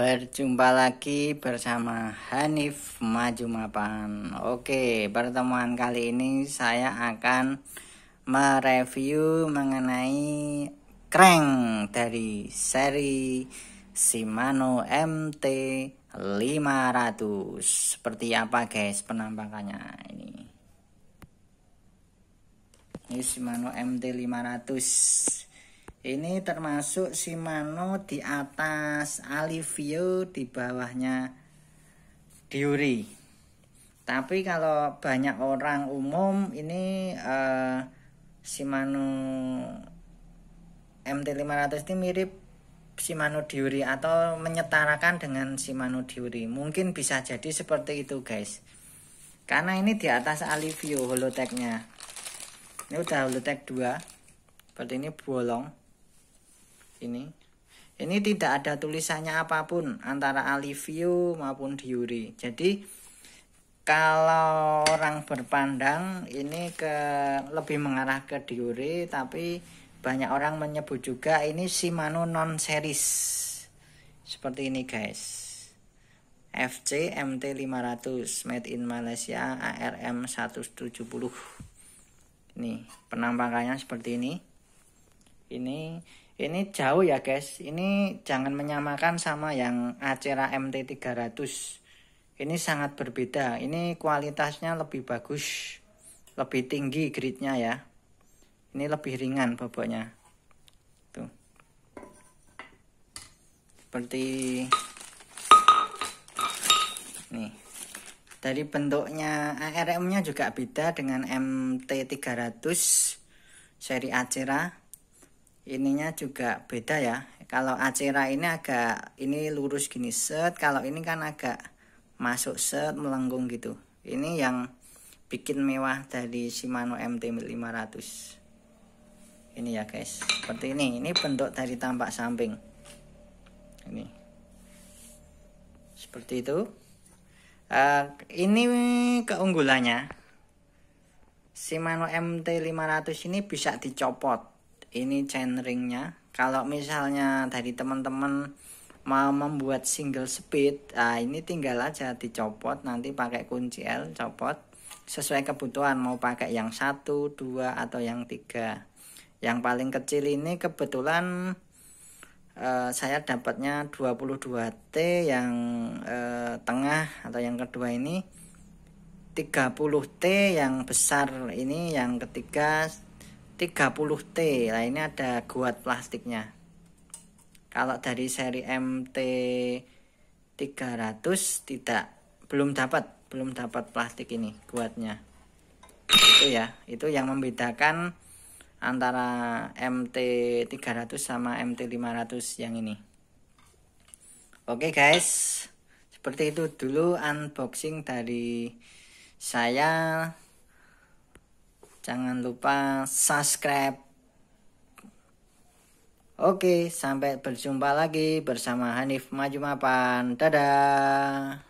Berjumpa lagi bersama Hanif Maju Mapan. Oke, pertemuan kali ini saya akan mereview mengenai crank dari seri Shimano MT 500. Seperti apa guys penampakannya ini? Ini Shimano MT 500 ini termasuk Shimano di atas Alivio, di bawahnya Diuri. Tapi kalau banyak orang umum ini uh, eh, Shimano MT500 ini mirip Shimano Diuri atau menyetarakan dengan Shimano Diuri. Mungkin bisa jadi seperti itu, guys. Karena ini di atas Alivio holoteknya. Ini udah holotek 2. Seperti ini bolong ini ini tidak ada tulisannya apapun antara Alivio maupun Diuri jadi kalau orang berpandang ini ke lebih mengarah ke Diuri tapi banyak orang menyebut juga ini Shimano non series seperti ini guys FC MT500 made in Malaysia ARM 170 ini penampakannya seperti ini ini ini jauh ya guys, ini jangan menyamakan sama yang Acera MT300. Ini sangat berbeda, ini kualitasnya lebih bagus, lebih tinggi gridnya ya. Ini lebih ringan bobotnya Tuh. Seperti nih. Dari bentuknya ARM-nya juga beda dengan MT300 seri Acera ininya juga beda ya kalau acera ini agak ini lurus gini set kalau ini kan agak masuk set melengkung gitu ini yang bikin mewah dari Shimano MT500 ini ya guys seperti ini ini bentuk dari tampak samping ini seperti itu uh, ini keunggulannya Shimano MT500 ini bisa dicopot ini chain ringnya kalau misalnya dari teman-teman mau membuat single speed nah ini tinggal aja dicopot nanti pakai kunci L copot sesuai kebutuhan mau pakai yang satu dua atau yang tiga yang paling kecil ini kebetulan uh, saya dapatnya 22T yang uh, tengah atau yang kedua ini 30T yang besar ini yang ketiga 30T Nah, ini ada guat plastiknya kalau dari seri MT 300 tidak belum dapat belum dapat plastik ini guatnya itu ya itu yang membedakan antara MT 300 sama MT 500 yang ini oke guys seperti itu dulu unboxing dari saya Jangan lupa subscribe. Oke, sampai berjumpa lagi bersama Hanif Maju Mapan. Dadah.